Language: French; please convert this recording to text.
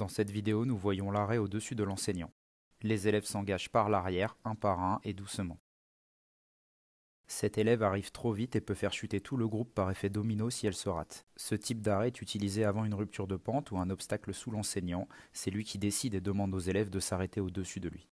Dans cette vidéo, nous voyons l'arrêt au-dessus de l'enseignant. Les élèves s'engagent par l'arrière, un par un et doucement. Cet élève arrive trop vite et peut faire chuter tout le groupe par effet domino si elle se rate. Ce type d'arrêt est utilisé avant une rupture de pente ou un obstacle sous l'enseignant. C'est lui qui décide et demande aux élèves de s'arrêter au-dessus de lui.